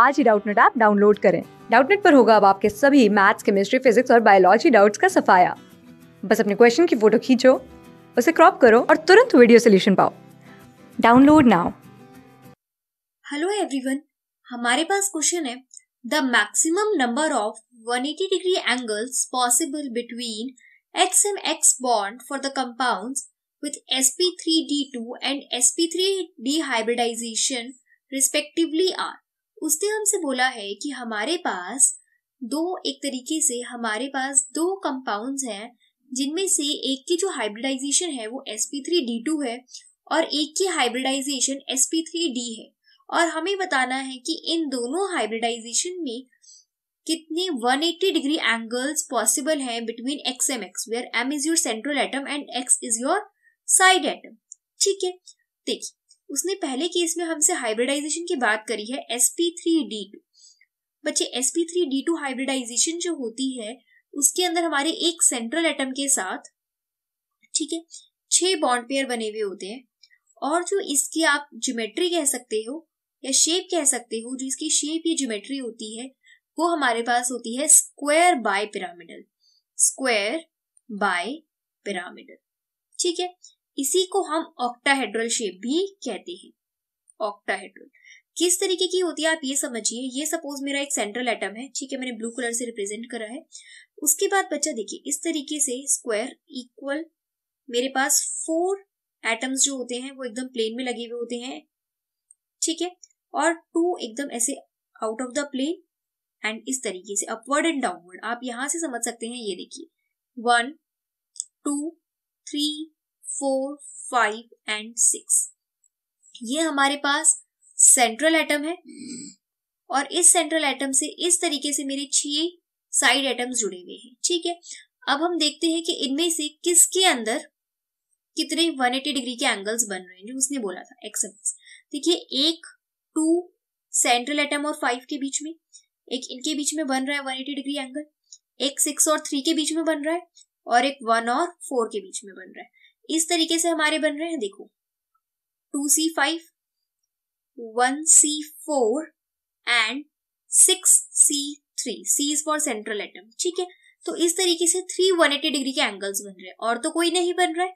आज ही Doubtnut app download करें डाउटनेट पर होगा अब आपके सभी मैथ्स केमिस्ट्री फिजिक्स और बायोलॉजी डाउट्स का सफाया बस अपने क्वेश्चन की फोटो खींचो उसे क्रॉप करो और तुरंत वीडियो सोल्यूशन पाओ डाउनलोड नाउ हेलो एवरीवन हमारे पास क्वेश्चन है the maximum number of 180 degree angles possible between X and X bond for the compounds with sp3d2 and sp3d hybridisation respectively are उसने हमसे बोला है कि हमारे पास दो एक तरीके से हमारे पास दो कंपाउंड्स हैं जिनमें से एक की जो हाइब्रिडाइजेशन है वो sp3d2 है और एक की हाइब्रिडाइजेशन sp3d है और हमें बताना है कि इन दोनों हाइब्रिडाइजेशन में कितने 180 डिग्री एंगल्स पॉसिबल हैं between X M X where M is your central atom and X is your side atom ठीक है देखिए उसने पहले केस में हमसे हाइब्रिडाइजेशन की बात करी है S P three D two बच्चे S P three D two hybridisation जो होती है उसके अंदर हमारे एक सेंट्रल एटम के साथ ठीक है छह बॉन्ड पेयर बने हुए होते हैं और जो इसकी आप ज्योमेट्री कह सकते हो या शेप कह सकते हो जो इसकी शेप या ज्योमेट्री होती है वो हमारे पास होती है square bipyramidal square bipyramidal ठीक है इसी को हम ऑक्टाहेड्रल शेप भी कहते हैं ऑक्टाहेड्रल किस तरीके की होती है आप ये समझिए ये सपोज मेरा एक सेंट्रल एटम है ठीक है मैंने ब्लू कलर से रिप्रेजेंट करा है उसके बाद बच्चा देखिए इस तरीके से स्क्वायर इक्वल मेरे पास फोर एटम्स जो होते हैं वो एकदम प्लेन में लगे हुए होते हैं ठीक है और टू एकदम ऐसे out of the plane and इस तरीके से अपवर्ड एंड डाउनवर्ड आप यहां से समझ सकते हैं ये देखिए one two three four five and six ये हमारे पास सेंट्रल एटम है और इस सेंट्रल एटम से इस तरीके से मेरे छह साइड एटम्स जुड़े हुए हैं ठीक है अब हम देखते हैं कि इनमें से किसके अंदर कितने 180 डिग्री के एंगल्स बन रहे हैं जो उसने बोला था एक्सएम्स देखिए एक टू सेंट्रल एटम और फाइव के बीच में एक इनके बीच में बन रहा है 180 डिग्री एंगल एक सिक्स और थ्री के बीच में बन रहा है और एक वन और फोर के बीच में बन रहा है इस तरीके से हमारे बन रहे हैं देखो two C five one C four and six C three C is for central atom ठीक है तो इस तरीके से थ्री वन एटी डिग्री के एंगल्स बन रहे हैं और तो कोई नहीं बन रहा है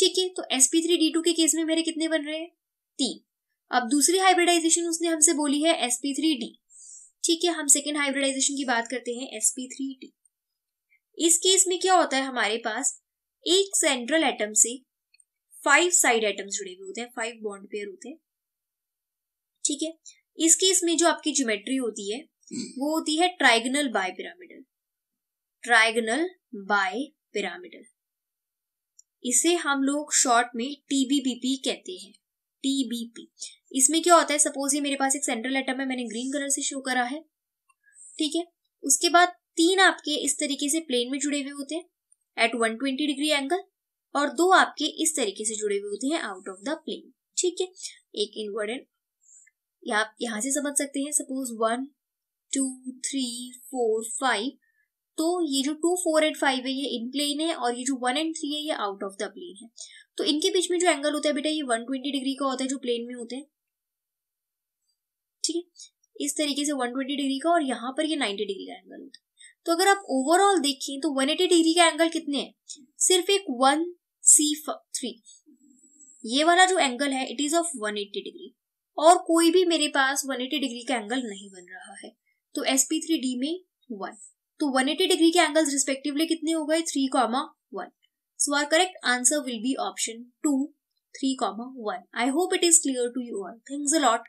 ठीक है तो एस थ्री डी टू के केस में मेरे कितने बन रहे हैं तीन अब दूसरी हाइब्रिडाइजेशन उसने हमसे बोली है एस थ्री डी ठीक है हम सेकेंड हाइब्रिडाइजेशन की बात करते हैं एस पी थ्री डी इस केस में क्या होता है हमारे पास एक सेंट्रल एटम से फाइव साइड एटम्स जुड़े हुए होते हैं फाइव बॉन्ड पेयर होते हैं ठीक है इस केस में जो आपकी ज्योमेट्री होती है वो होती है trigonal bipyramidal trigonal bipyramidal इसे हम लोग शॉर्ट में टीबीबीपी कहते हैं टीबीपी इसमें क्या होता है सपोज ये मेरे पास एक सेंट्रल एटम है मैंने ग्रीन कलर से शो करा है ठीक है उसके बाद तीन आपके इस तरीके से प्लेन में जुड़े हुए होते हैं एट 120 डिग्री एंगल और दो आपके इस तरीके से जुड़े हुए होते हैं आउट ऑफ द प्लेन ठीक है एक इनवर्ड एंड आप यहां से समझ सकते हैं suppose one two three four five तो ये जो टू फोर एंड फाइव है ये इन प्लेन है और ये जो वन एंड थ्री है ये आउट ऑफ द प्लेन है तो इनके बीच में जो एंगल होता है बेटा ये वन ट्वेंटी डिग्री का होता है जो प्लेन में होते हैं ठीक है इस तरीके से वन ट्वेंटी डिग्री का और यहाँ पर ये नाइनटी डिग्री का एंगल होता है तो अगर आप ओवरऑल देखें तो 180 डिग्री के एंगल कितने है सिर्फ एक वन सी थ्री ये वाला जो एंगल है इट इज ऑफ 180 डिग्री और कोई भी मेरे पास 180 डिग्री का एंगल नहीं बन रहा है तो एस पी थ्री डी में वन तो 180 डिग्री के एंगल्स रिस्पेक्टिवली कितने हो गए three comma one so are correct answer will be option two three comma one I hope it is clear to you all thanks a lot